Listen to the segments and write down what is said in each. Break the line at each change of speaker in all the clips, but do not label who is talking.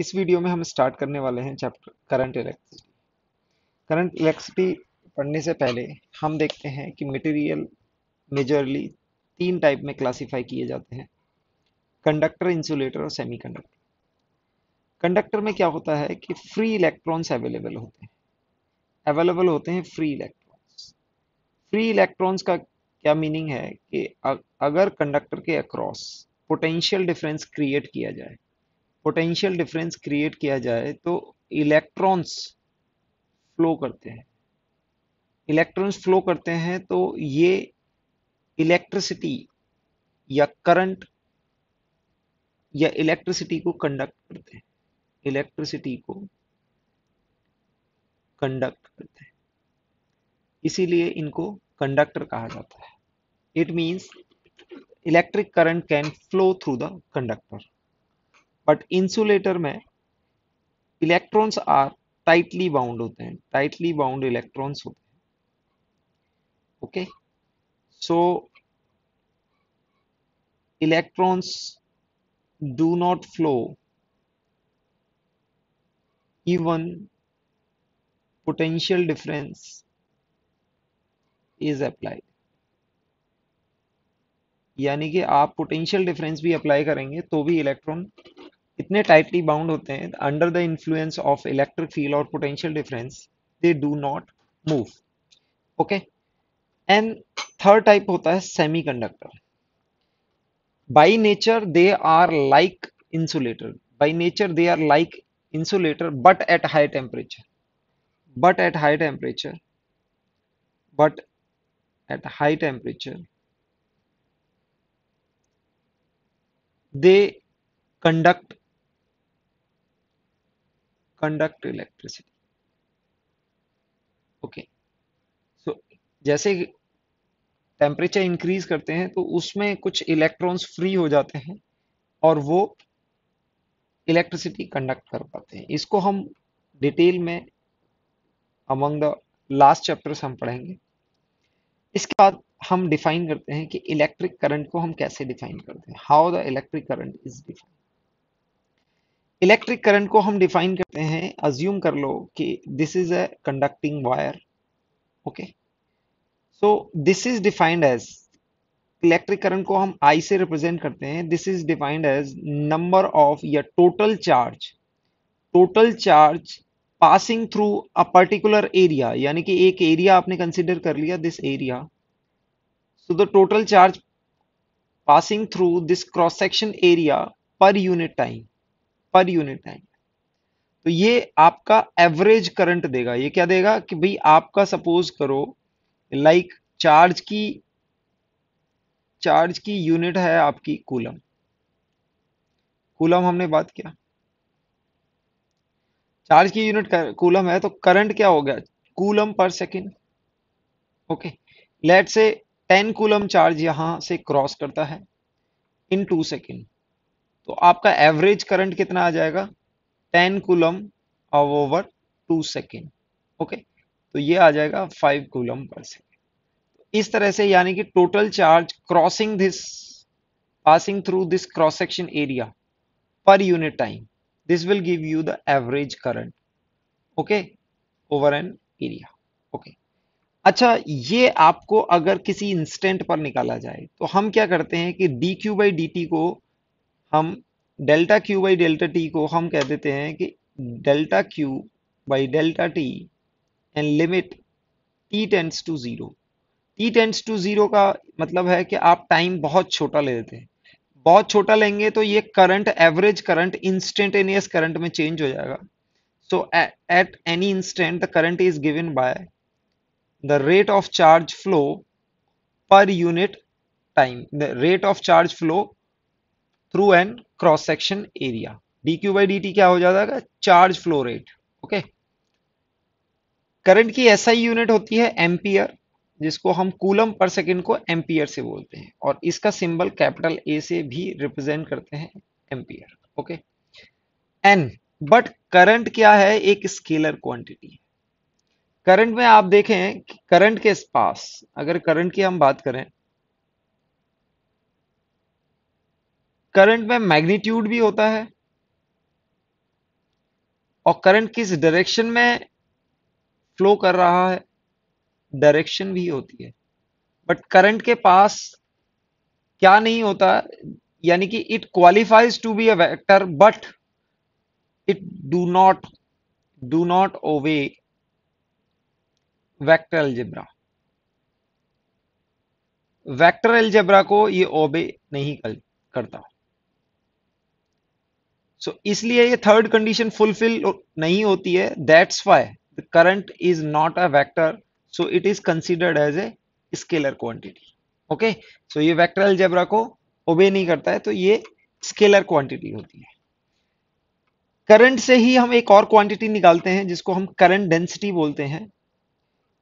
इस वीडियो में हम स्टार्ट करने वाले हैं chapter current electricity current electricity पढ़ने से पहले हम देखते हैं कि मटेरियल मेजरली तीन टाइप में क्लासिफाई किए जाते हैं कंडक्टर इंसुलेटर और कंडक्टर कंडक्टर में क्या होता है कि फ्री इलेक्ट्रॉन्स अवेलेबल होते हैं अवेलेबल होते हैं फ्री इलेक्ट्रॉन्स फ्री इलेक्ट्रॉन्स का क्या मीनिंग है कि अगर कंडक्टर के अक्रॉस पोटेंशियल डिफरेंस क्रिएट किया जाए पोटेंशियल डिफरेंस क्रिएट किया जाए तो इलेक्ट्रॉन्स फ्लो करते हैं इलेक्ट्रॉन्स फ्लो करते हैं तो ये इलेक्ट्रिसिटी या करंट या इलेक्ट्रिसिटी को कंडक्ट करते हैं इलेक्ट्रिसिटी को कंडक्ट करते हैं इसीलिए इनको कंडक्टर कहा जाता है it means electric current can flow through the conductor but insulator में इलेक्ट्रॉन्स आर टाइटली बाउंड होते हैं टाइटली बाउंड इलेक्ट्रॉन्स होते हैं okay so electrons do not flow even potential difference is applied यानी कि आप पोटेंशियल डिफरेंस भी apply करेंगे तो भी इलेक्ट्रॉन इतने टाइटली बाउंड होते हैं under the influence of electric field और potential difference they do not move okay and third type होता है conductor by nature they are like insulator by nature they are like insulator but at high temperature but at high temperature but at high temperature they conduct conduct electricity okay so जैसे temperature increase करते हैं तो उसमें कुछ electrons free हो जाते हैं और वो इलेक्ट्रिसिटी कंडक्ट कर पाते हैं इसको हम डिटेल में अमंग द लास्ट चैप्टर हम पढ़ेंगे इसके बाद हम डिफाइन करते हैं कि इलेक्ट्रिक करंट को हम कैसे डिफाइन करते हैं how the electric current is define electric current को हम डिफाइन करते हैं अज्यूम कर लो कि this is a conducting wire okay so this is defined as electric current को हम आई से रिप्रेजेंट करते हैं this is defined as number of या total charge total charge passing through a particular area यानी कि एक एरिया आपने कंसिडर कर लिया this area so the total charge passing through this cross section area per unit time per unit time तो ये आपका एवरेज करंट देगा ये क्या देगा कि भाई आपका सपोज करो लाइक like चार्ज की चार्ज की यूनिट है आपकी कूलम कूलम हमने बात किया चार्ज की यूनिट कूलम है तो करंट क्या हो गया coulomb per second okay let say ten coulomb charge यहां से क्रॉस करता है इन टू सेकेंड तो आपका एवरेज करंट कितना आ जाएगा ten coulomb over two second okay तो ये आ जाएगा फाइव कुलम पर सेकेंड इस तरह से यानी कि total charge crossing this passing through this cross section area per unit time this will give you the average current okay over an area okay अच्छा ये आपको अगर किसी इंस्टेंट पर निकाला जाए तो हम क्या करते हैं कि D Q by D T को हम delta Q by delta T को हम कह देते हैं कि delta Q by delta T and limit T tends to zero T tends to zero का मतलब है कि आप टाइम बहुत छोटा ले लेते हैं बहुत छोटा लेंगे तो ये current average current instantaneous current में चेंज हो जाएगा so at any instant the current is given by the rate of charge flow per unit time the rate of charge flow through an cross section area D Q by D T क्या हो जाएगा charge flow rate okay current की ही unit होती है ampere जिसको हम coulomb per second को एम्पियर से बोलते हैं और इसका सिंबल कैपिटल ए से भी रिप्रेजेंट करते हैं ampere okay an but current क्या है एक स्केलर क्वांटिटी करंट में आप देखें करंट के पास अगर करंट की हम बात करें करंट में मैग्नीट्यूड भी होता है और करंट किस डायरेक्शन में फ्लो कर रहा है डायरेक्शन भी होती है बट करंट के पास क्या नहीं होता यानी कि it qualifies to be a vector but it do not do not obey vector algebra vector algebra को ये ओबे नहीं करता सो इसलिए ये थर्ड कंडीशन फुलफिल नहीं होती है that's why the current is not a vector so it is considered as a scalar quantity okay so ये वैक्टर जेबरा को ओबे नहीं करता है तो ये स्केलर क्वांटिटी होती है करंट से ही हम एक और क्वांटिटी निकालते हैं जिसको हम करंट डेंसिटी बोलते हैं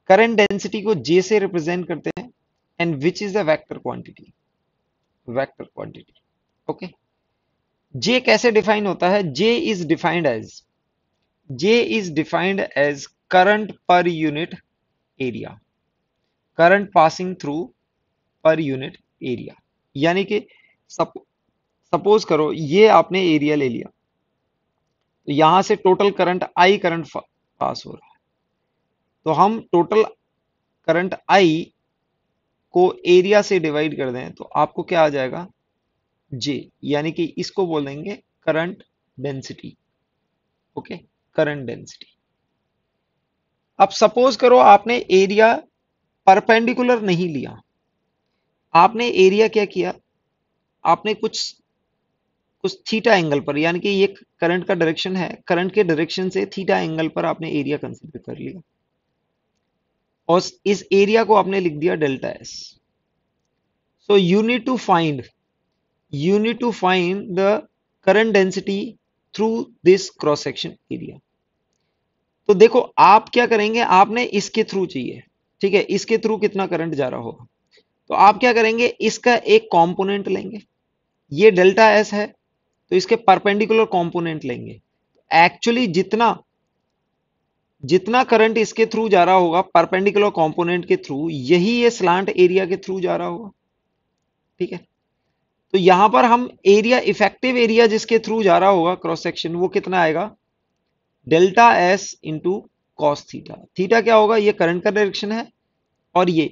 करंट डेंसिटी को जे से रिप्रेजेंट करते हैं and which is the vector quantity vector quantity okay J कैसे डिफाइन होता है J is defined as J is defined as current per unit area current passing through per unit area यानी कि suppose करो ये आपने एरिया ले लिया तो यहां से total current I current pass हो रहा है तो हम टोटल करंट आई को एरिया से डिवाइड कर दें तो आपको क्या आ जाएगा जे यानी कि इसको बोलेंगे current density okay current density अब सपोज करो आपने एरिया परपेंडिकुलर नहीं लिया आपने एरिया क्या किया आपने कुछ कुछ थीटा एंगल पर यानी कि ये करंट का डायरेक्शन है करंट के डायरेक्शन से थीटा एंगल पर आपने एरिया कंसिडर कर लिया और इस एरिया को आपने लिख दिया delta S so you need to find you need to find the current density through this cross section area. तो देखो आप क्या करेंगे आपने इसके थ्रू चाहिए ठीक है इसके थ्रू कितना करंट जा रहा होगा तो आप क्या करेंगे इसका एक कंपोनेंट लेंगे ये डेल्टा एस है तो इसके परपेंडिकुलर कंपोनेंट लेंगे एक्चुअली जितना जितना करंट इसके थ्रू जा रहा होगा परपेंडिकुलर कंपोनेंट के थ्रू यही ये स्लांट एरिया के थ्रू जा रहा होगा ठीक है तो यहां पर हम एरिया इफेक्टिव एरिया जिसके थ्रू जा रहा होगा क्रॉस सेक्शन वो कितना आएगा delta S into cos theta theta क्या होगा ये करंट का डायरेक्शन है और ये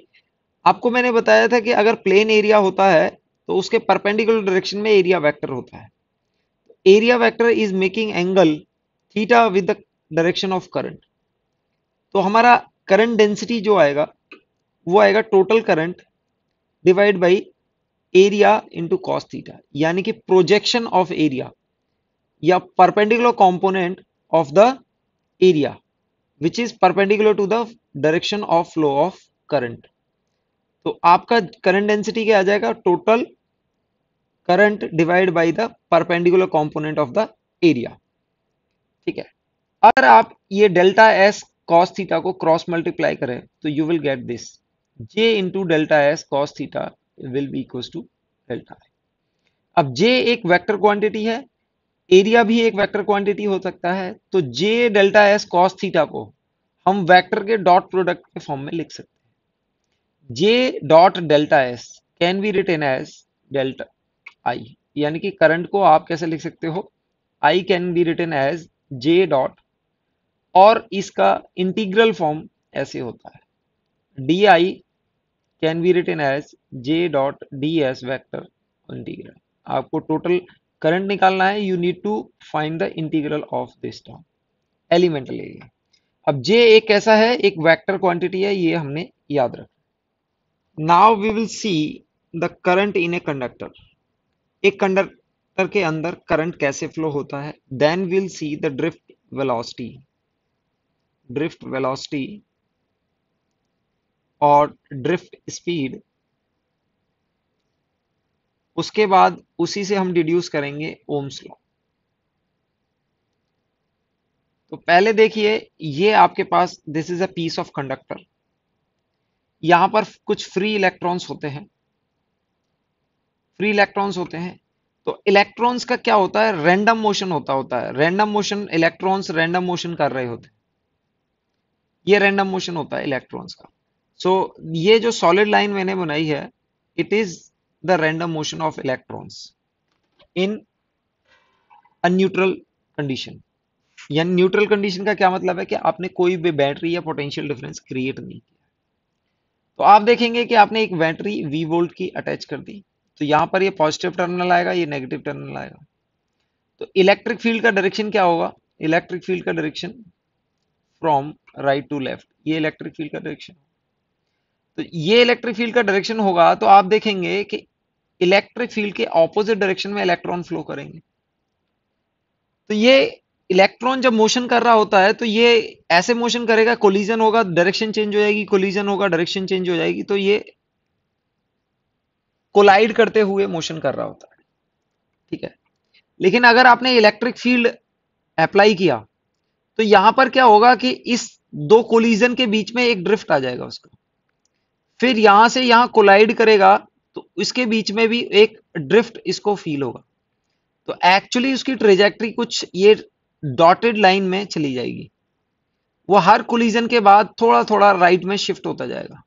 आपको मैंने बताया था कि अगर प्लेन एरिया होता है तो उसके परपेंडिकुलर डायरेक्शन में एरिया वेक्टर होता है area vector is making angle theta with the direction of current तो हमारा करंट डेंसिटी जो आएगा वो आएगा total current divide by area into cos theta यानी कि प्रोजेक्शन ऑफ एरिया या perpendicular component of the area which is perpendicular to the direction of flow of current तो आपका करंट डेंसिटी क्या आ जाएगा total current divide by the perpendicular component of the area ठीक है अगर आप ये डेल्टा एस कॉस थीटा को क्रॉस मल्टीप्लाई करें तो you will get this J into delta S cos theta will be equal to delta I अब J एक वेक्टर क्वांटिटी है एरिया भी एक वेक्टर क्वांटिटी हो सकता है तो J delta S cos theta को हम वेक्टर के डॉट प्रोडक्ट के फॉर्म में लिख सकते हैं J dot delta S can be written as delta I यानी कि करंट को आप कैसे लिख सकते हो I can be written as J dot और इसका इंटीग्रल फॉर्म ऐसे होता है D I can be written as J dot D S vector integral आपको टोटल करंट निकालना है you need to find the integral of this term elemental area अब J एक कैसा है एक वैक्टर क्वांटिटी है ये हमने याद रख now we will see the current in a conductor एक कंडक्टर के अंदर करंट कैसे फ्लो होता है then will see the drift velocity drift velocity और ड्रिफ्ट स्पीड उसके बाद उसी से हम डिड्यूस करेंगे ओम्स लॉ तो पहले देखिए ये आपके पास this is a piece of conductor यहां पर कुछ फ्री इलेक्ट्रॉन्स होते हैं फ्री इलेक्ट्रॉन्स होते हैं तो इलेक्ट्रॉन्स का क्या होता है रैंडम मोशन होता होता है random motion electrons random motion कर रहे होते हैं ये रैंडम मोशन होता है इलेक्ट्रॉन्स का सो so, ये जो सॉलिड लाइन मैंने बनाई है it is the random motion of electrons in a neutral condition या न्यूट्रल कंडीशन का क्या मतलब है कि आपने कोई भी बैटरी या पोटेंशियल डिफरेंस क्रिएट नहीं किया तो आप देखेंगे कि आपने एक बैटरी वी वोल्ट की अटैच कर दी तो यहाँ पर ये पॉजिटिव टर्मिनल आएगा ये नेगेटिव टर्मिनल आएगा तो इलेक्ट्रिक फील्ड का डायरेक्शन क्या होगा इलेक्ट्रिक फील्ड का direction from right to left ये इलेक्ट्रिक फील्ड का डायरेक्शन तो ये इलेक्ट्रिक फील्ड का डायरेक्शन होगा तो आप देखेंगे कि इलेक्ट्रिक फील्ड के ऑपोजिट डायरेक्शन में इलेक्ट्रॉन फ्लो करेंगे तो ये इलेक्ट्रॉन जब मोशन कर रहा होता है तो ये ऐसे मोशन करेगा कोलिजन होगा डायरेक्शन चेंज हो जाएगी कोलिजन होगा डायरेक्शन चेंज हो जाएगी तो ये कोलाइड करते हुए मोशन कर रहा होता है ठीक है लेकिन अगर आपने इलेक्ट्रिक फील्ड अप्लाई किया तो यहां पर क्या होगा कि इस दो कोलिजन के बीच में एक ड्रिफ्ट आ जाएगा उसका फिर यहां से यहां कोलाइड करेगा तो इसके बीच में भी एक ड्रिफ्ट इसको फील होगा तो एक्चुअली उसकी ट्रेजेक्ट्री कुछ ये डॉटेड लाइन में चली जाएगी वो हर कोलिजन के बाद थोड़ा थोड़ा राइट में शिफ्ट होता जाएगा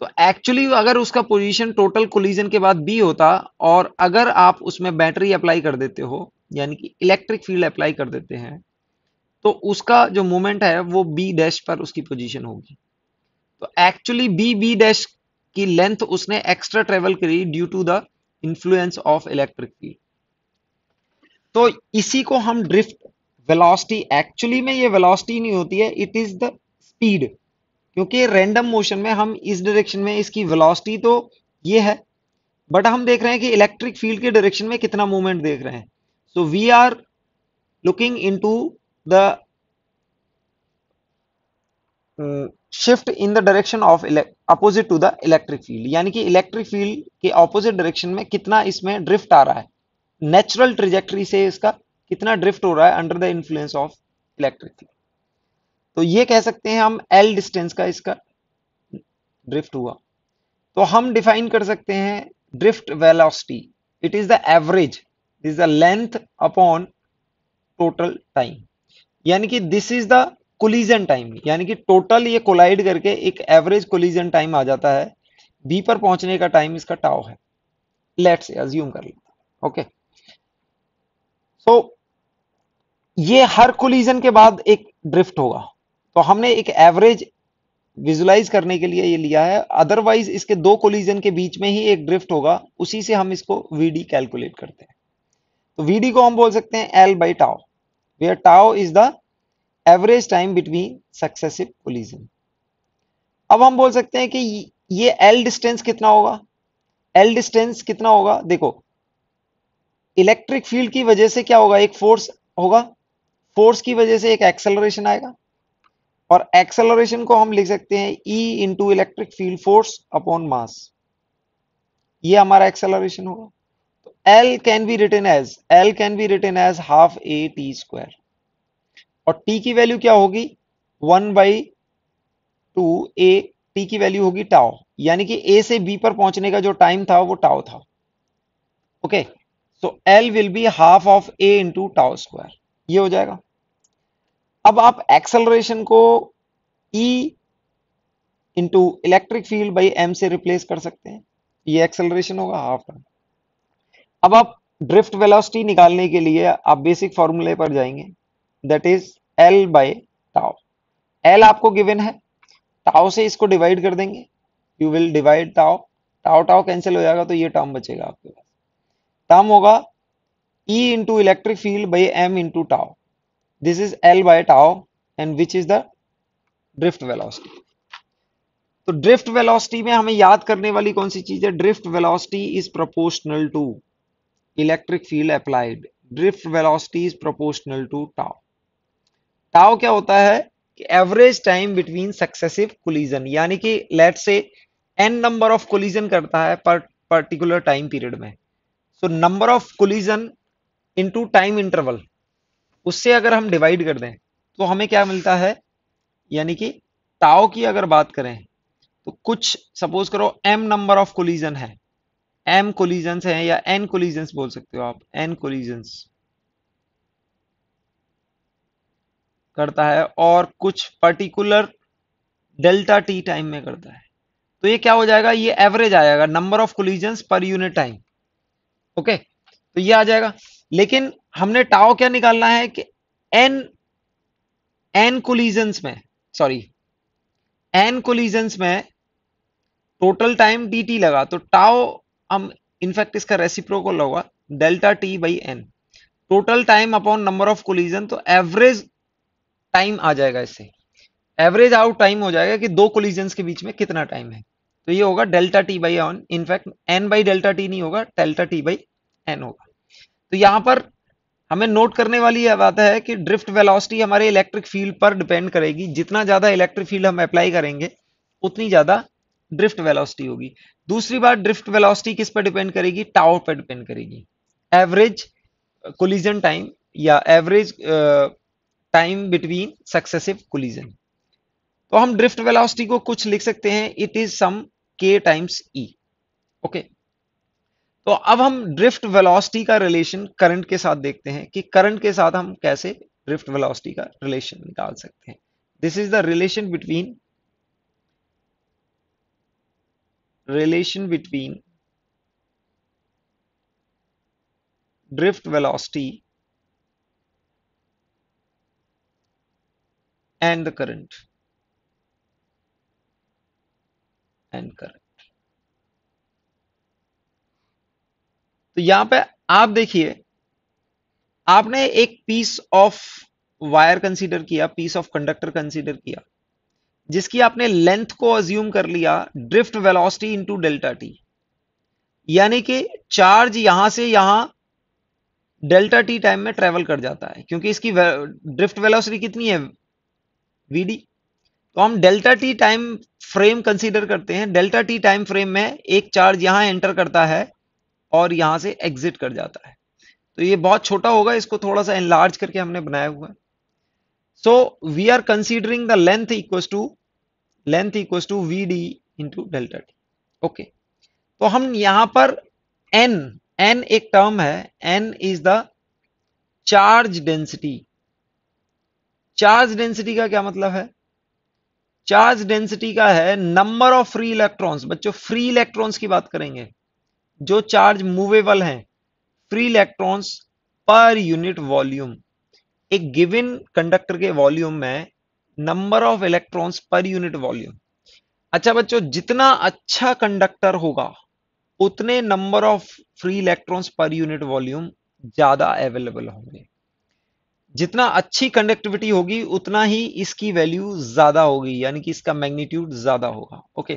तो एक्चुअली अगर उसका पोजीशन टोटल कोलिजन के बाद बी होता और अगर आप उसमें बैटरी अप्लाई कर देते हो यानी कि इलेक्ट्रिक फील्ड अप्लाई कर देते हैं तो उसका जो मोमेंट है वो बी डैश पर उसकी पोजीशन होगी तो एक्चुअली बी बी डैश की लेंथ उसने एक्स्ट्रा ट्रेवल करी due to the influence of electric field तो इसी को हम ड्रिफ्ट वेलोसिटी एक्चुअली में ये वेलोसिटी नहीं होती है इट इज द स्पीड क्योंकि रैंडम मोशन में हम इस डायरेक्शन में इसकी वेलोसिटी तो ये है बट हम देख रहे हैं कि इलेक्ट्रिक फील्ड के डायरेक्शन में कितना मूवमेंट देख रहे हैं so we are looking into the shift in the direction of opposite to the electric field यानी कि इलेक्ट्रिक फील्ड के अपोजिट डायरेक्शन में कितना इसमें ड्रिफ्ट आ रहा है नेचुरल ट्रिजेक्ट्री से इसका कितना ड्रिफ्ट हो रहा है under the influence of electric field तो ये कह सकते हैं हम एल डिस्टेंस का इसका ड्रिफ्ट हुआ तो हम डिफाइन कर सकते हैं drift velocity it is the average is the length upon total time यानी कि this is the collision time यानी कि टोटल ये कोलाइड करके एक एवरेज कोलिजन टाइम आ जाता है बी पर पहुंचने का टाइम इसका टाओ है लेट से अज्यूम कर लेते ओके सो ये हर कोलिजन के बाद एक ड्रिफ्ट होगा तो हमने एक एवरेज विजुलाइज करने के लिए ये लिया है अदरवाइज इसके दो कोलिजन के बीच में ही एक ड्रिफ्ट होगा उसी से हम इसको वीडी कैलकुलेट करते हैं तो वीडी को हम बोल सकते हैं L by tau where tau is the average time between successive collision अब हम बोल सकते हैं कि ये एल डिस्टेंस कितना होगा एल डिस्टेंस कितना होगा देखो इलेक्ट्रिक फील्ड की वजह से क्या होगा एक फोर्स होगा फोर्स की वजह से एक एक्सेलरेशन आएगा और एक्सेलरेशन को हम लिख सकते हैं ई into electric field force upon mass ये हमारा एक्सेलरेशन होगा तो L can be written as L can be written as half A T square और टी की वैल्यू क्या होगी one by two A T की वैल्यू होगी टाओ यानी कि ए से बी पर पहुंचने का जो टाइम था वो टाओ था okay so L will be half of A into tau square ये हो जाएगा अब आप एक्सेलरेशन को E into electric field by M से रिप्लेस कर सकते हैं ये एक्सेलरेशन होगा हाफ टर्म अब आप ड्रिफ्ट वेलोसिटी निकालने के लिए आप बेसिक फॉर्मूले पर जाएंगे that is L by tau L आपको गिवन है टाओ से इसको डिवाइड कर देंगे you will divide tau tau tau cancel हो जाएगा तो ये टर्म बचेगा आपके पास टर्म होगा E into electric field by M into tau this is L by tau and which is the drift velocity. तो ड्रिफ्ट वेलोसिटी में हमें याद करने वाली कौन सी चीज है drift velocity is proportional to electric field applied drift velocity is proportional to tau tau क्या होता है कि average time between successive collision यानी कि लेट से एन नंबर ऑफ कोलिजन करता है पर पर्टिकुलर टाइम पीरियड में so number of collision into time interval उससे अगर हम डिवाइड कर दें तो हमें क्या मिलता है यानी कि टाओ की अगर बात करें तो कुछ सपोज करो एम नंबर ऑफ कोलिजन है एम कोलिजन है या एन कोलिजन बोल सकते हो आप एन कोलिजन्स करता है और कुछ पर्टिकुलर डेल्टा टी टाइम में करता है तो ये क्या हो जाएगा ये एवरेज आ जाएगा number of collision per unit time okay तो ये आ जाएगा लेकिन हमने टाओ क्या निकालना है कि एन एन कोलिजन में सॉरी एन कोलिजन में टोटल टाइम डी टी लगा तो टाओ हम इनफैक्ट इसका रेसिप्रोकल होगा delta T by N total time upon number of collision तो एवरेज टाइम आ जाएगा इससे एवरेज आउट टाइम हो जाएगा कि दो कोलिजन के बीच में कितना टाइम है तो ये होगा delta T by on in fact N by delta T नहीं होगा डेल्टा टी बाई एन होगा तो यहां पर हमें नोट करने वाली यह बात है कि ड्रिफ्ट वेलोसिटी हमारे इलेक्ट्रिक फील्ड पर डिपेंड करेगी जितना ज्यादा इलेक्ट्रिक फील्ड हम अप्लाई करेंगे उतनी ज्यादा ड्रिफ्ट वेलोसिटी होगी दूसरी बात ड्रिफ्ट वेलोसिटी किस पर डिपेंड करेगी टावर पर डिपेंड करेगी एवरेज कोलिजन टाइम या average time between successive collision तो हम ड्रिफ्ट वेलोसिटी को कुछ लिख सकते हैं इट इज सम के टाइम्स ई ओके तो अब हम ड्रिफ्ट वेलोसिटी का रिलेशन करंट के साथ देखते हैं कि करंट के साथ हम कैसे ड्रिफ्ट वेलोसिटी का रिलेशन निकाल सकते हैं this is the relation between relation between drift velocity and the current and current तो यहां पे आप देखिए आपने एक पीस ऑफ वायर कंसीडर किया पीस ऑफ कंडक्टर कंसीडर किया जिसकी आपने लेंथ को अज्यूम कर लिया drift velocity into delta T यानी कि चार्ज यहां से यहां डेल्टा टी टाइम में ट्रेवल कर जाता है क्योंकि इसकी ड्रिफ्ट वेलोसिटी कितनी है VD. तो हम delta T time frame consider करते हैं डेल्टा टी टाइम फ्रेम में एक चार्ज यहां एंटर करता है और यहां से एग्जिट कर जाता है तो ये बहुत छोटा होगा इसको थोड़ा सा एनलार्ज करके हमने बनाया हुआ है we are are considering equal to length to to V D vd into delta T okay तो हम यहां पर n n एक टर्म है n is the charge density charge density का क्या मतलब है चार्ज डेंसिटी का है नंबर ऑफ फ्री इलेक्ट्रॉन्स बच्चों फ्री इलेक्ट्रॉन्स की बात करेंगे जो चार्ज मूवेबल हैं free electrons per unit volume एक गिवन कंडक्टर के वॉल्यूम में number of electrons per unit volume अच्छा बच्चों जितना अच्छा कंडक्टर होगा उतने number of free electrons per unit volume ज्यादा अवेलेबल होंगे जितना अच्छी कंडक्टिविटी होगी उतना ही इसकी वैल्यू ज्यादा होगी यानी कि इसका मैग्नीट्यूड ज्यादा होगा ओके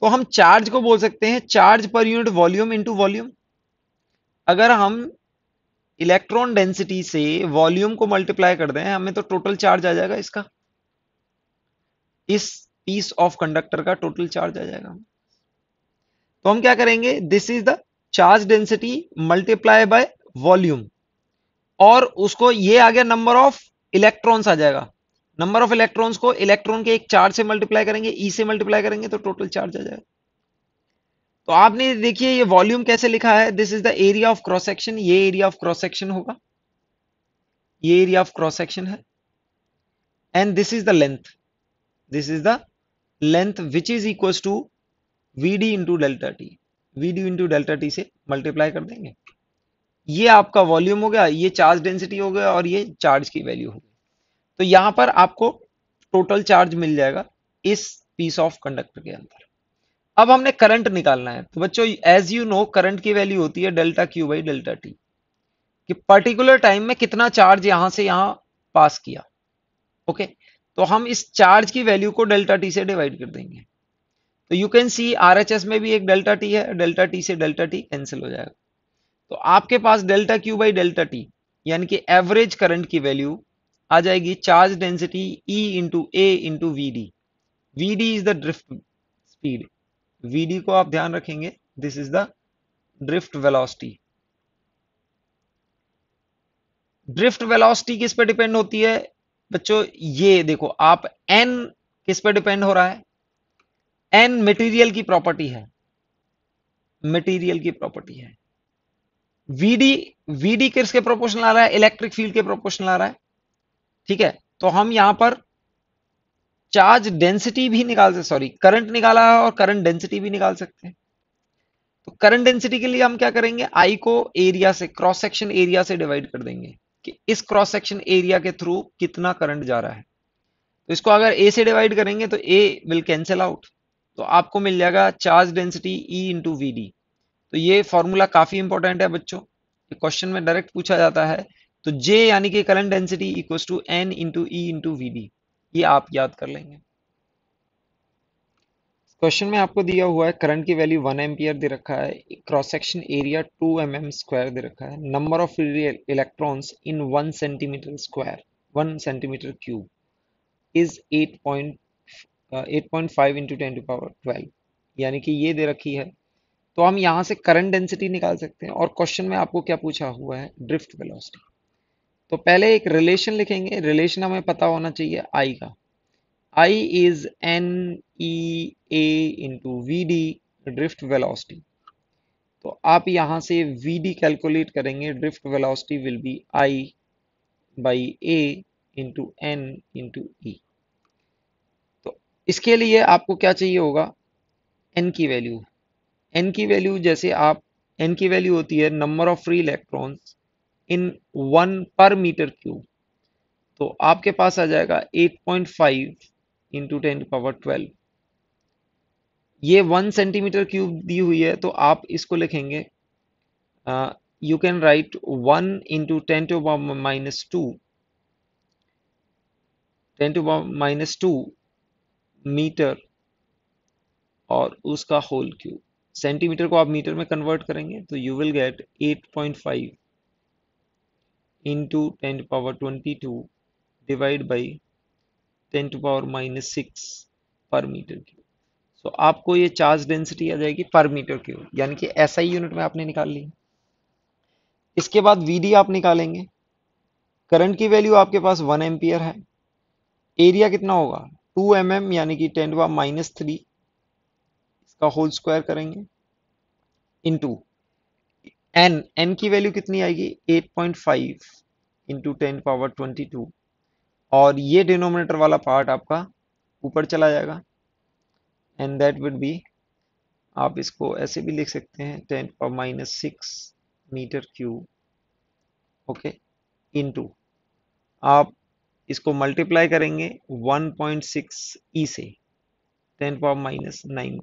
तो हम चार्ज को बोल सकते हैं चार्ज पर यूनिट वॉल्यूम इनटू वॉल्यूम अगर हम इलेक्ट्रॉन डेंसिटी से वॉल्यूम को मल्टीप्लाई कर दें हमें तो टोटल चार्ज आ जाएगा इसका इस पीस ऑफ कंडक्टर का टोटल चार्ज आ जाएगा तो हम क्या करेंगे this is the charge density multiply by volume और उसको ये आ गया नंबर ऑफ इलेक्ट्रॉन्स आ जाएगा नंबर ऑफ इलेक्ट्रॉन्स को इलेक्ट्रॉन के एक चार्ज से मल्टीप्लाई करेंगे ई e से मल्टीप्लाई करेंगे तो टोटल चार्ज आ जाएगा तो आपने देखिए ये वॉल्यूम कैसे लिखा है this is the area of cross section ये एरिया ऑफ क्रॉस सेक्शन होगा ये एरिया ऑफ क्रॉस सेक्शन है and this is the length this is the length which is equal to V D into delta T V D into delta T से multiply कर देंगे ये आपका volume हो गया ये चार्ज डेंसिटी हो गया और ये चार्ज की वैल्यू हो गई तो यहाँ पर आपको टोटल चार्ज मिल जाएगा इस पीस ऑफ कंडक्टर के अंदर अब हमने करंट निकालना है तो बच्चों एज यू नो करंट की वैल्यू होती है delta Q by delta T कि पर्टिकुलर टाइम में कितना चार्ज यहां से यहां पास किया ओके तो हम इस चार्ज की वैल्यू को डेल्टा टी से डिवाइड कर देंगे तो यू कैन सी एस में भी एक डेल्टा टी है डेल्टा टी से डेल्टा टी कैंसिल हो जाएगा तो आपके पास delta Q by delta T यानी कि एवरेज करंट की वैल्यू आ जाएगी charge density e into A into V D V D is the drift speed V D को आप ध्यान रखेंगे this is the drift velocity drift velocity किस पे डिपेंड होती है बच्चों ये देखो आप एन किस पे डिपेंड हो रहा है एन मटेरियल की प्रॉपर्टी है मटेरियल की प्रॉपर्टी है वीडी वीडी किसके प्रोपोर्शनल आ रहा है इलेक्ट्रिक फील्ड के प्रोपोर्शनल आ रहा है ठीक है तो हम यहां पर चार्ज डेंसिटी भी निकाल सकते सॉरी करंट निकाला है और करंट डेंसिटी भी निकाल सकते हैं तो करंट डेंसिटी के लिए हम क्या करेंगे आई को एरिया से क्रॉस सेक्शन एरिया से डिवाइड कर देंगे कि इस क्रॉस सेक्शन एरिया के थ्रू कितना करंट जा रहा है तो इसको अगर ए से डिवाइड करेंगे तो ए विल कैंसिल आउट तो आपको मिल जाएगा charge density e into V D तो ये फॉर्मूला काफी इंपॉर्टेंट है बच्चों क्वेश्चन में डायरेक्ट पूछा जाता है तो जे यानी कि current density equal to n into e into V ये आप याद कर लेंगे क्वेश्चन में आपको दिया हुआ है करंट की वैल्यू वन एम्पियर दे रखा है cross section area two m M square दे रखा है number of electrons in one centimetre square one centimetre cube is eight point eight point five into ten to power twelve यानी कि ये दे रखी है तो हम यहाँ से करंट डेंसिटी निकाल सकते हैं और क्वेश्चन में आपको क्या पूछा हुआ है ड्रिफ्ट वेलोसिटी तो पहले एक रिलेशन लिखेंगे रिलेशन हमें पता होना चाहिए आई का I is n E A into V D drift velocity तो आप यहां से वी डी कैलकुलेट करेंगे drift velocity will be I by A into n into e तो इसके लिए आपको क्या चाहिए होगा एन की वैल्यू एन की वैल्यू जैसे आप एन की वैल्यू होती है number of free electrons in one per metre cube तो आपके पास आ जाएगा 8.5 point five into ten power twelve ये वन सेंटीमीटर क्यूब दी हुई है तो आप इसको लिखेंगे you can write one into ten to minus two ten to minus two metre और उसका होल क्यूब सेंटीमीटर को आप मीटर में कन्वर्ट करेंगे तो you will get 8.5 point five into ten to power twenty two divide by ten to power minus six per metre cube so आपको ये charge density आ जाएगी पर मीटर क्यूब यानी कि ऐसा ही यूनिट में आपने निकाल ली इसके बाद वी आप निकालेंगे करंट की वैल्यू आपके पास वन एम्पियर है एरिया कितना होगा टू एम mm, यानी कि ten to power minus three का होल स्क्वायर करेंगे टू एन एन की वैल्यू कितनी आएगी 8.5 point five into ten power twenty two और ये डिनोमिनेटर वाला पार्ट आपका ऊपर चला जाएगा एंड दैट वुड बी आप इसको ऐसे भी लिख सकते हैं ten power minus six metre cube okay into आप इसको मल्टीप्लाई करेंगे 1.6 ई e से टेन पावर माइनस नाइन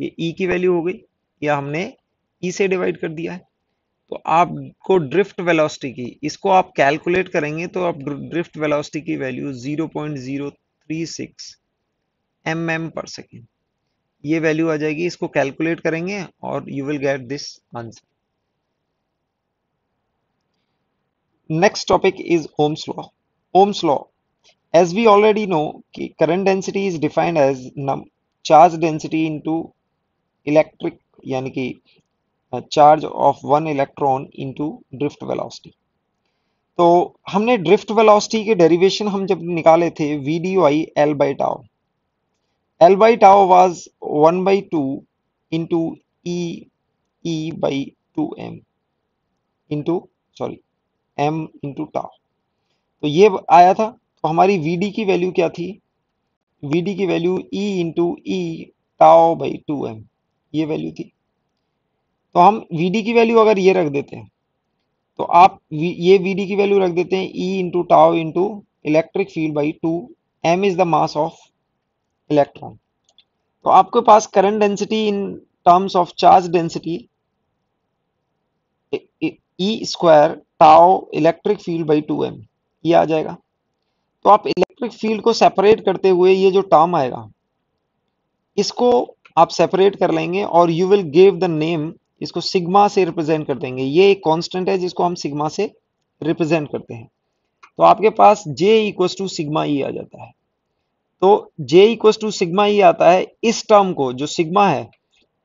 ये ई e की वैल्यू हो गई या हमने ई e से डिवाइड कर दिया है तो आपको ड्रिफ्ट वेलोसिटी की इसको आप कैलकुलेट करेंगे तो आप ड्रिफ्ट वेलोसिटी की वैल्यू 0.036 mm पर सेकेंड ये वैल्यू आ जाएगी इसको कैलकुलेट करेंगे और you will get this answer next topic is Ohm's law Ohm's law as we already know current density is defined as charge density into electric यानी कि charge of one electron into drift velocity तो हमने drift velocity के derivation हम जब निकाले थे V D I L by tau L by tau was one by two into e E by two m into sorry m into tau तो ये आया था तो हमारी वी डी की वैल्यू क्या थी वी डी की value e into E tau by two m ये वैल्यू थी तो हम वी की वैल्यू अगर ये रख देते हैं तो आप ये वी की वैल्यू रख देते हैं ई into tau into electric field by two m is the mass of electron तो आपके पास current density in terms of charge density e square tau electric field by two m ये आ जाएगा तो आप इलेक्ट्रिक फील्ड को सेपरेट करते हुए ये जो टर्म आएगा इसको आप सेपरेट कर लेंगे और you will give the name इसको सिग्मा से रिप्रेजेंट कर देंगे ये एक कांस्टेंट है जिसको हम सिग्मा से रिप्रेजेंट करते हैं तो आपके पास J equals to sigma E आ जाता है तो J equals to sigma E आता है इस टर्म को जो सिग्मा है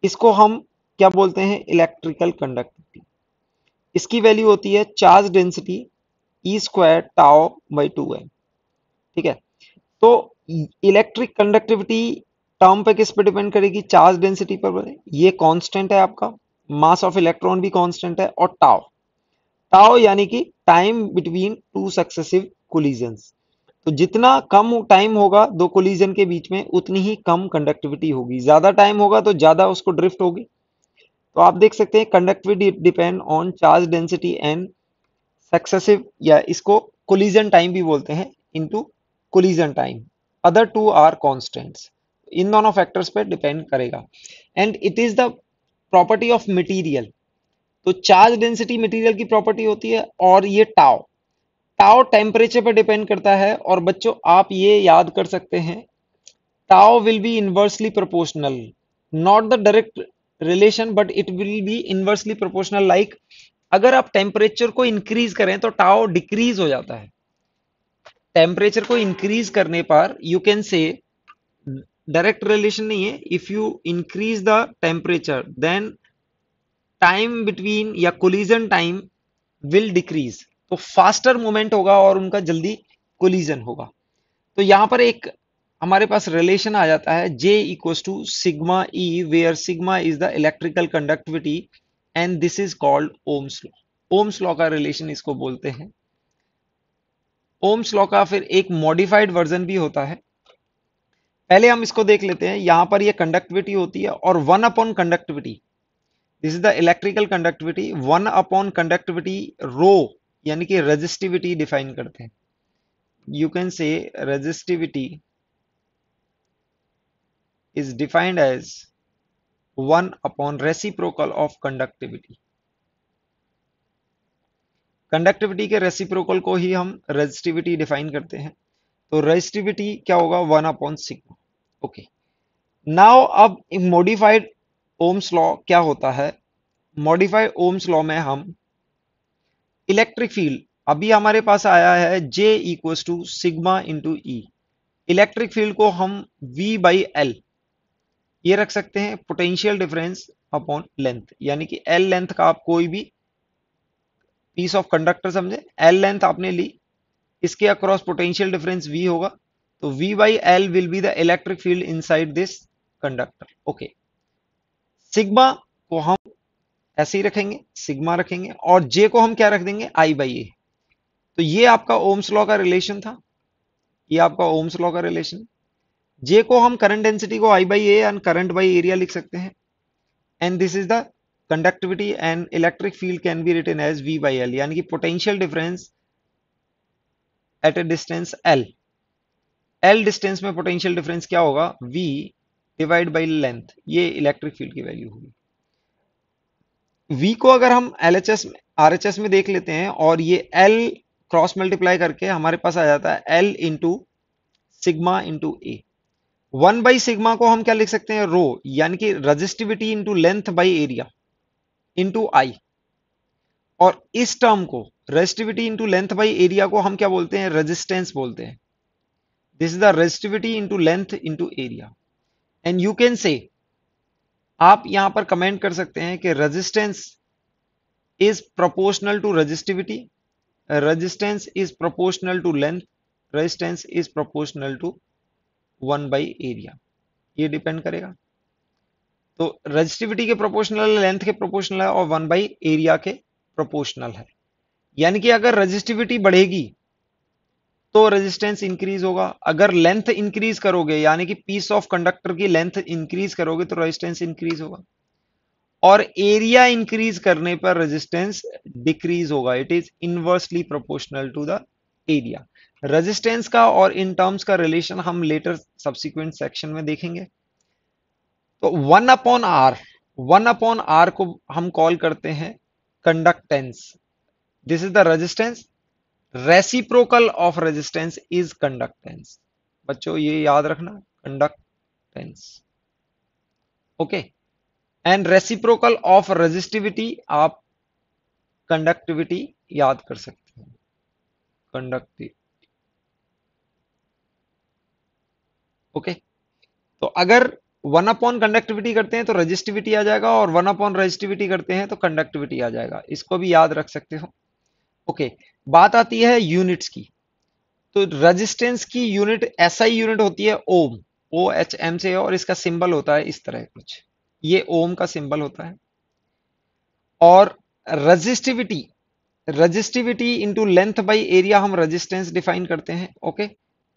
इसको हम क्या बोलते हैं इलेक्ट्रिकल कंडक्टिविटी इसकी वैल्यू होती है charge density e square tau by two m ठीक है तो इलेक्ट्रिक कंडक्टिविटी टर्म पे किस पे डिपेंड करेगी चार्ज डेंसिटी पर ये कांस्टेंट है आपका मास ऑफ इलेक्ट्रॉन भी कांस्टेंट है और टाओ टाओ यानी कि time between two successive collision तो जितना कम टाइम होगा दो कोलिजन के बीच में उतनी ही कम कंडक्टिविटी होगी ज्यादा टाइम होगा तो ज्यादा उसको ड्रिफ्ट होगी तो आप देख सकते हैं conductivity depend on charge density and successive या इसको कोलिजन टाइम भी बोलते हैं into collision time other two are constants इन दोनों फैक्टर्स पे डिपेंड करेगा and it is the property of material तो चार्ज डेंसिटी मटेरियल की प्रॉपर्टी होती है और ये टाओ टाओ टेम्परेचर पर डिपेंड करता है और बच्चों आप ये याद कर सकते हैं tau will be inversely proportional not the direct relation but it will be inversely proportional like अगर आप टेम्परेचर को इंक्रीज करें तो टाओ डिक्रीज हो जाता है टेम्परेचर को इंक्रीज करने पर you can say direct relation नहीं है if you increase the temperature then time between या कोलिजन टाइम विल डिक्रीज तो फास्टर मूवमेंट होगा और उनका जल्दी कोलिजन होगा तो यहां पर एक हमारे पास रिलेशन आ जाता है J equals to sigma E where sigma is the electrical conductivity and this is called Ohm's law Ohm's law का रिलेशन इसको बोलते हैं ओम्स लॉ का फिर एक मॉडिफाइड वर्जन भी होता है पहले हम इसको देख लेते हैं यहां पर ये कंडक्टिविटी होती है और one upon conductivity this is the electrical conductivity one upon conductivity rho यानी कि रेजिस्टिविटी डिफाइन करते हैं you can say resistivity is defined as one upon reciprocal of conductivity conductivity के रेसिप्रोकल को ही हम रेजिस्टिविटी डिफाइन करते हैं तो रेजिस्टिविटी क्या होगा one upon sigma okay now अब मॉडिफाइड ओम्स लॉ क्या होता है मॉडिफाइड ओम्स लॉ में हम इलेक्ट्रिक फील्ड अभी हमारे पास आया है J equal to sigma into E electric field को हम वी बाई एल ये रख सकते हैं पोटेंशियल डिफरेंस अपॉन लेंथ यानी कि एल लेंथ का आप कोई भी पीस ऑफ कंडक्टर समझे एल लेंथ आपने ली इसके अक्रॉस पोटेंशियल डिफरेंस वी होगा तो v by l will be the electric field inside this conductor okay sigma को हम ऐसे ही रखेंगे सिग्मा रखेंगे और जे को हम क्या रख देंगे i बाई ए तो ये आपका ओम्स लॉ का रिलेशन था ये आपका ओम्स लॉ का रिलेशन j को हम करंट डेंसिटी को i by A and current by area लिख सकते हैं and this is the conductivity and electric field can be written as V by L यानी कि potential difference at a distance L L distance में potential difference क्या होगा V divide by length ये electric field की value होगी V को अगर हम L H S R H S में देख लेते हैं और ये एल क्रॉस मल्टीप्लाई करके हमारे पास आ जाता है L into sigma into A one by sigma को हम क्या लिख सकते हैं रो यानी कि resistivity into length by area into I और इस टर्म को resistivity into length by area को हम क्या बोलते हैं रेजिस्टेंस बोलते हैं this is the resistivity into length into area and you can say आप यहां पर कमेंट कर सकते हैं कि resistance is proportional to resistivity resistance is proportional to length resistance is proportional to one by area ये depend करेगा तो रजिस्टिविटी के प्रोपोर्शनल लेंथ के प्रोपोर्शनल है और वन बाई एरिया के प्रोपोर्शनल है यानी कि अगर रजिस्टिविटी बढ़ेगी तो रेजिस्टेंस इंक्रीज होगा अगर लेंथ इंक्रीज करोगे यानी कि पीस ऑफ कंडक्टर की लेंथ इंक्रीज करोगे तो रेजिस्टेंस इंक्रीज होगा और एरिया इंक्रीज करने पर रेजिस्टेंस डिक्रीज होगा it is inversely proportional to the area resistance का और इन टर्म्स का रिलेशन हम लेटर सब्सिक्वेंट सेक्शन में देखेंगे तो one upon R one upon R को हम कॉल करते हैं conductance this is the resistance reciprocal of resistance is conductance बच्चों ये याद रखना conductance okay and reciprocal of resistivity आप कंडक्टिविटी याद कर सकते हो कंडक्टिव ओके okay. तो अगर वन अपॉन कंडक्टिविटी करते हैं तो रजिस्टिविटी आ जाएगा और वन अपॉन रेजिस्टिविटी करते हैं तो कंडक्टिविटी आ जाएगा इसको भी याद रख सकते हो ओके बात आती है यूनिट्स की तो रेजिस्टेंस की यूनिट ऐसा ही यूनिट होती है ओम ओ एच एम से और इसका सिंबल होता है इस तरह कुछ ये ओम का सिंबल होता है और resistivity resistivity into length by area हम रजिस्टेंस डिफाइन करते हैं ओके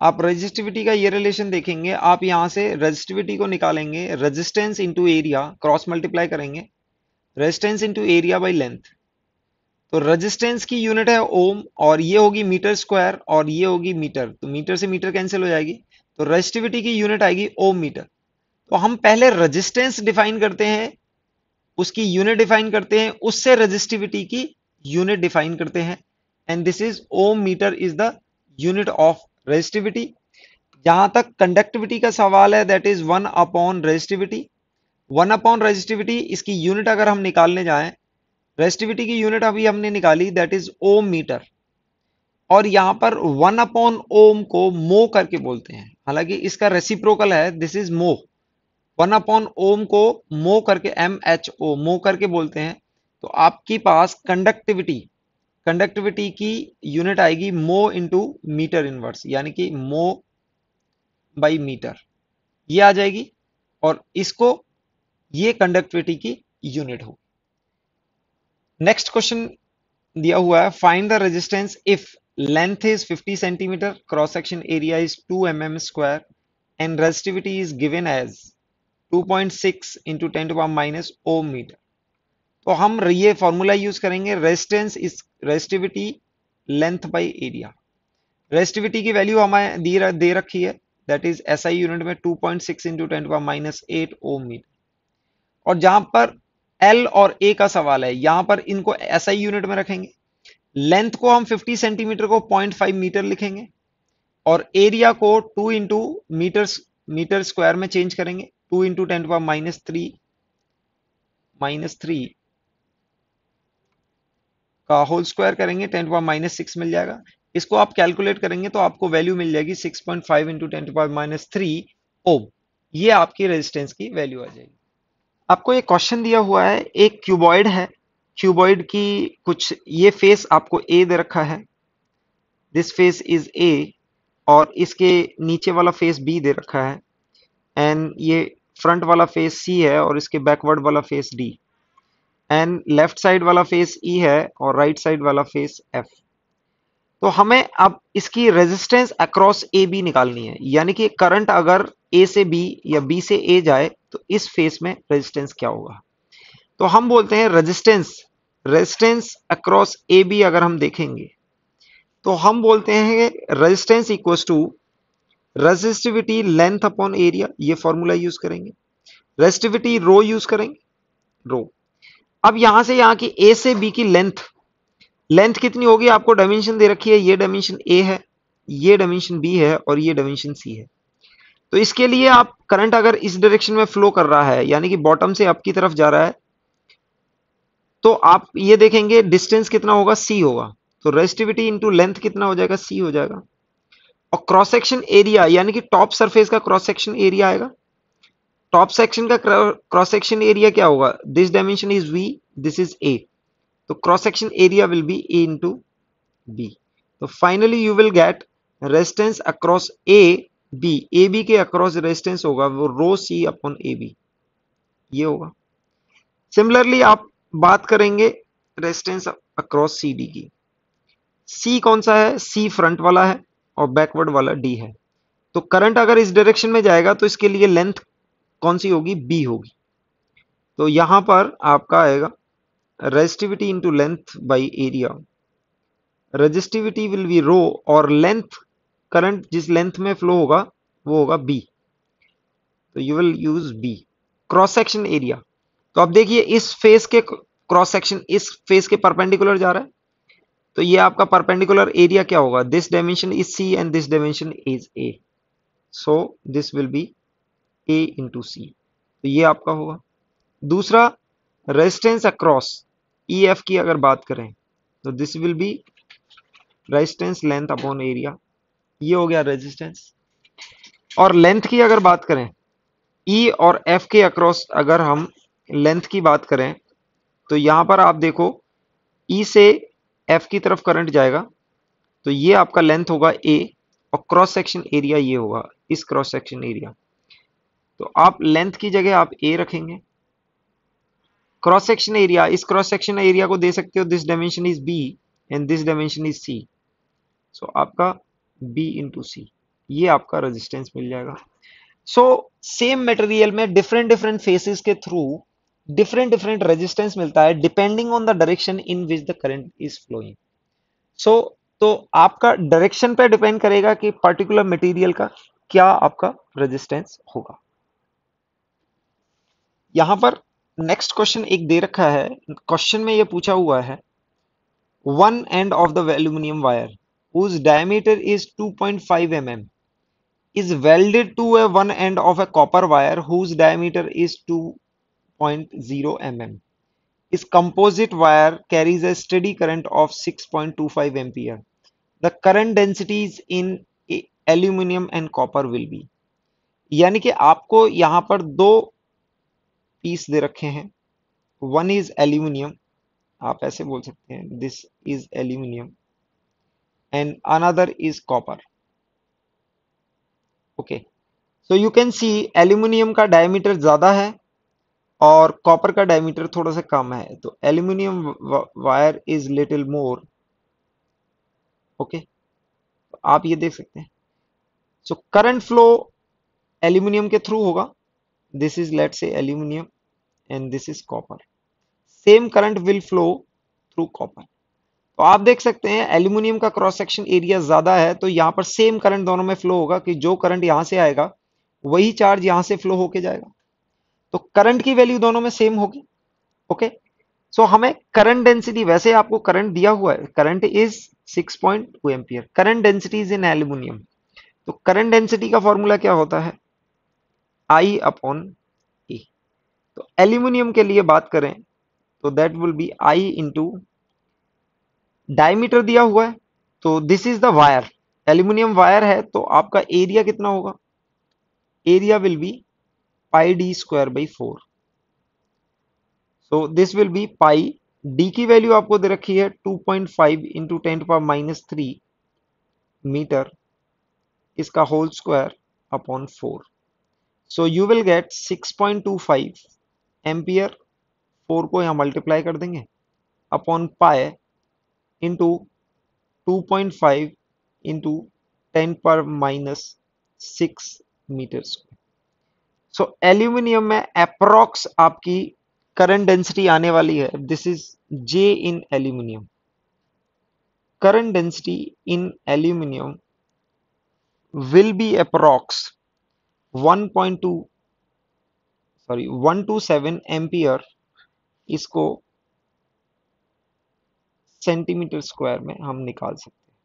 आप रजिस्टिविटी का ये रिलेशन देखेंगे आप यहां से रजिस्टिविटी को निकालेंगे resistance into area cross multiply करेंगे resistance into area by length तो रेजिस्टेंस की यूनिट है ओम और ये होगी मीटर स्क्वायर और ये होगी मीटर तो मीटर से मीटर कैंसिल हो जाएगी तो रेजिस्टिविटी की यूनिट आएगी ओम मीटर तो हम पहले रेजिस्टेंस डिफाइन करते हैं उसकी यूनिट डिफाइन करते हैं उससे रेजिस्टिविटी की यूनिट डिफाइन करते हैं and this is ohm metre is the unit of resistivity जहां तक कंडक्टिविटी का सवाल है that is one upon resistivity one upon resistivity इसकी यूनिट अगर हम निकालने जाएं रेस्टिविटी की यूनिट अभी हमने निकाली दैट इज ओम मीटर और यहां पर वन अपॉन ओम को मो करके बोलते हैं हालांकि इसका रेसिप्रोकल है this is mho one upon ohm को मो करके एम एच ओ मो करके बोलते हैं तो आपके पास कंडक्टिविटी कंडक्टिविटी की यूनिट आएगी मो इंटू मीटर इनवर्स यानी कि मो बाई मीटर ये आ जाएगी और इसको ये कंडक्टिविटी की यूनिट होगी नेक्स्ट क्वेश्चन दिया हुआ है find the resistance if length is 50 centimetre cross section area is 2 M M square and resistivity is given as 2.6 point six into ten to minus ohm metre तो हम ये formula use करेंगे resistance is resistivity length by area resistivity की value हमें दी दे रखी है that is S I unit में 2.6 point six into ten to minus eight ohm metre और जहां पर एल और ए का सवाल है यहां पर इनको ऐसा ही यूनिट में रखेंगे लेंथ को हम 50 सेंटीमीटर को 0.5 मीटर लिखेंगे और एरिया को 2 इंटू मीटर मीटर स्क्वायर में चेंज करेंगे 2 into ten power minus three minus three का होल स्क्वायर करेंगे टेन पावर माइनस सिक्स मिल जाएगा इसको आप कैलकुलेट करेंगे तो आपको वैल्यू मिल जाएगी 6.5 point five into ten power minus three ohm ये आपकी रेजिस्टेंस की वैल्यू आ जाएगी आपको ये क्वेश्चन दिया हुआ है एक क्यूबॉइड है क्यूबॉइड की कुछ ये फेस आपको ए दे रखा है दिस फेस इज ए और इसके नीचे वाला फेस बी दे रखा है एंड ये फ्रंट वाला फेस सी है और इसके बैकवर्ड वाला face D and left side वाला फेस ई e है और राइट right साइड वाला फेस एफ तो हमें अब इसकी रेजिस्टेंस अक्रॉस ए बी निकालनी है यानी कि करंट अगर ए से बी या बी से ए जाए तो इस फेस में रेजिस्टेंस क्या होगा तो हम बोलते हैं resistance resistance across A B अगर हम देखेंगे तो हम बोलते हैं resistance equal to resistivity length upon area ये फॉर्मूला यूज करेंगे रेजिस्टिविटी रो यूज करेंगे रो अब यहां से यहां की ए से बी की लेंथ लेंथ कितनी होगी आपको डायमेंशन दे रखी है ये डायमेंशन ए है ये डायमेंशन बी है और ये डायमेंशन सी है तो इसके लिए आप करंट अगर इस डायरेक्शन में फ्लो कर रहा है यानी कि बॉटम से अप की तरफ जा रहा है तो आप ये देखेंगे डिस्टेंस कितना होगा सी होगा तो रेजिस्टिविटी इंटू लेंथ कितना हो जाएगा सी हो जाएगा और क्रॉस सेक्शन एरिया यानी कि टॉप सरफेस का क्रॉस सेक्शन एरिया आएगा टॉप सेक्शन का क्रॉस सेक्शन एरिया क्या होगा this dimension is V this is A तो cross section will be A into B तो finally you will get resistance across A B A B के across resistance होगा वो रो सी upon A B ये होगा similarly आप बात करेंगे रेजिस्टेंस अक्रॉस सी डी की सी कौन सा है सी फ्रंट वाला है और बैकवर्ड वाला डी है तो करंट अगर इस डायरेक्शन में जाएगा तो इसके लिए लेंथ कौन सी होगी बी होगी तो यहां पर आपका आएगा resistivity into length by area resistivity will be rho और length current जिस length में flow होगा वो होगा b तो you will use b cross section area तो अब देखिए इस फेस के क्रॉस सेक्शन इस फेस के परपेंडिकुलर जा रहा है तो ये आपका परपेंडिकुलर एरिया क्या होगा this dimension is C and this dimension is A so this will be A into C तो ये आपका होगा दूसरा resistance across E e F की अगर बात करें तो this will be resistance length upon area ये हो गया रेजिस्टेंस और लेंथ की अगर बात करें ई e और एफ के अक्रॉस अगर हम लेंथ की बात करें तो यहां पर आप देखो ई e से एफ की तरफ करंट जाएगा तो ये आपका लेंथ होगा ए और क्रॉस सेक्शन एरिया ये होगा इस क्रॉस सेक्शन एरिया तो आप लेंथ की जगह आप ए रखेंगे क्रॉस सेक्शन एरिया इस क्रॉस सेक्शन एरिया को दे सकते हो this dimension is B and this dimension is C so आपका बी इंटू सी ये आपका रेजिस्टेंस मिल जाएगा सो सेम मटेरियल में डिफरेंट डिफरेंट फेसेस के थ्रू डिफरेंट डिफरेंट रेजिस्टेंस मिलता है depending on the direction in which the current is flowing so तो आपका डायरेक्शन पे डिपेंड करेगा कि पर्टिकुलर मटेरियल का क्या आपका रेजिस्टेंस होगा यहां पर नेक्स्ट क्वेश्चन एक दे रखा है क्वेश्चन में ये पूछा हुआ है one end of the aluminium wire whose diameter is 2.5 point five M is welded to a one end of a copper wire whose diameter is 2.0 point zero M M इस composite wire carries a steady current of 6.25 point two five ampere the current densities in aluminium and copper will be यानी कि आपको यहां पर दो piece दे रखे हैं one is aluminium आप ऐसे बोल सकते हैं this is aluminium and another is copper okay so you can see aluminium का डायमीटर ज़्यादा है और कॉपर का डायमीटर थोड़ा सा कम है तो aluminium wire is little more okay आप ये देख सकते हैं सो करंट फ्लो एल्यूमिनियम के थ्रू होगा this is let say aluminium and this is copper same current will flow through copper तो आप देख सकते हैं एल्यूमिनियम का क्रॉस सेक्शन एरिया ज्यादा है तो यहां पर सेम करंट दोनों में फ्लो होगा कि जो करंट यहां से आएगा वही चार्ज यहां से फ्लो होके जाएगा तो करंट की वैल्यू दोनों में सेम होगी ओके सो हमें करंट डेंसिटी वैसे आपको करंट दिया हुआ है current is 6.2 point two ampere current density is in aluminium तो करंट डेंसिटी का फॉर्मूला क्या होता है आई अपॉन तो एल्यूमिनियम के लिए बात करें तो that will be I into diameter दिया हुआ है तो this is the wire aluminium wire है तो आपका एरिया कितना होगा area will be pi D square by four so this will be pi D की वैल्यू आपको दे रखी है 2.5 point five into ten power minus three metre इसका whole square upon four so you will get 6.25 ampere four को यहाँ multiply कर देंगे upon pi into two point five into ten पर minus six metre so aluminium में approx आपकी current density आने वाली है this is J in aluminium in aluminium will be approx one point 1.2 sorry one two seven ampere इसको centimetre square में हम निकाल सकते हैं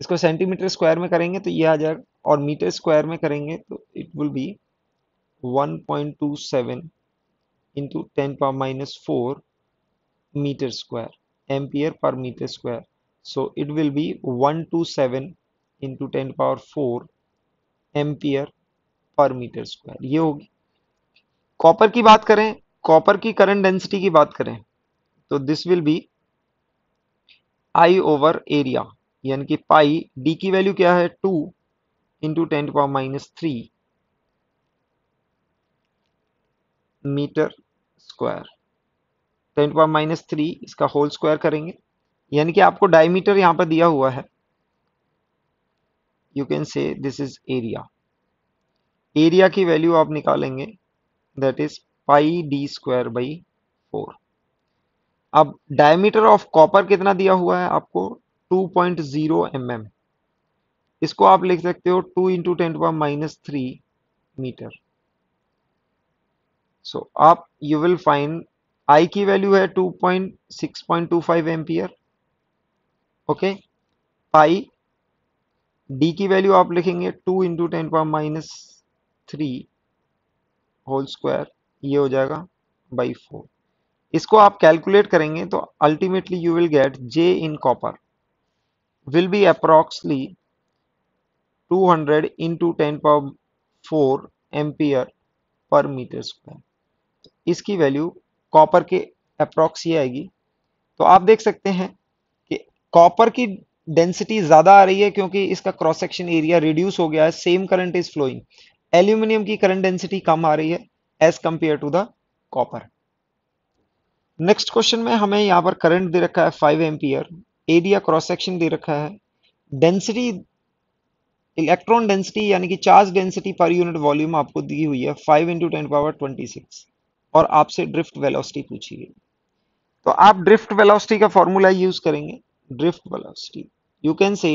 इसको सेंटीमीटर स्क्वायर में करेंगे तो ये आ जाएगा और मीटर स्क्वायर में करेंगे तो it will be 1.27 point two seven into ten power minus four metre square ampere per metre square will it one two 127 into ten power four ampere per metre square ये होगी copper की बात करें copper की current density की बात करें तो this will be I over area यानी कि पाई डी की वैल्यू क्या है two into ten power minus three metre square ten power minus three इसका होल स्क्वायर करेंगे यानी कि आपको डायमीटर यहां पर दिया हुआ है you can say this is area area की वैल्यू आप निकालेंगे that is pi d square by 4 अब डायमीटर ऑफ कॉपर कितना दिया हुआ है आपको 2.0 पॉइंट mm. इसको आप लिख सकते हो 2 into ten to minus three metre so आप यू विल फाइंड I की वैल्यू है 2.6.25 एम्पियर ओके पाई डी की वैल्यू आप लिखेंगे 2 into ten to minus three whole square ये हो जाएगा बाई फोर इसको आप कैलकुलेट करेंगे तो ultimately you will get J in copper will be approximately 200 hundred into ten power four ampere per metre square इसकी वैल्यू कॉपर के approx ये आएगी तो आप देख सकते हैं कि कॉपर की डेंसिटी ज़्यादा आ रही है क्योंकि इसका क्रॉस सेक्शन एरिया रिड्यूस हो गया है same current is flowing aluminium की करंट डेंसिटी कम आ रही है as compare to the copper next question में हमें यहां पर करंट दे रखा है five ampere area cross section दे रखा है डेंसिटी इलेक्ट्रॉन डेंसिटी यानी कि charge density per unit volume आपको दी हुई है five into ten power twenty six और आपसे ड्रिफ्ट वेलोसिटी पूछी गई तो आप ड्रिफ्ट वेलोसिटी का फॉर्मूला यूज करेंगे drift velocity you can say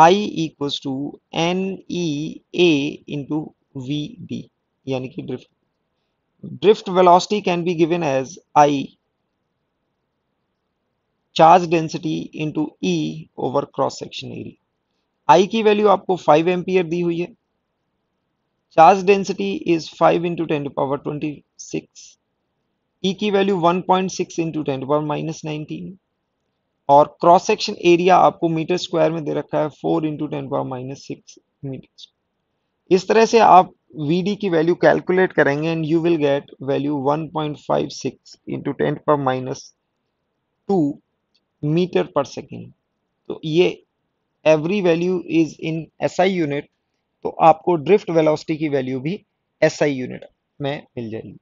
I equals to N E A into V D यानी कि drift drift velocity can be given as I charge density into E over cross section area I की value आपको 5 ampere दी हुई है charge density is 5 into ten power 26 E e की value 1.6 point six into ten power minus nineteen और cross section area आपको metre square में दे रखा है four into ten power minus six metre इस तरह से आप वी की वैल्यू कैलकुलेट करेंगे and you will get value 1.56 point five six into ten power minus two metre per second तो ये every value is in S unit तो आपको ड्रिफ्ट वेलोसिटी की वैल्यू भी एस यूनिट में मिल जाएगी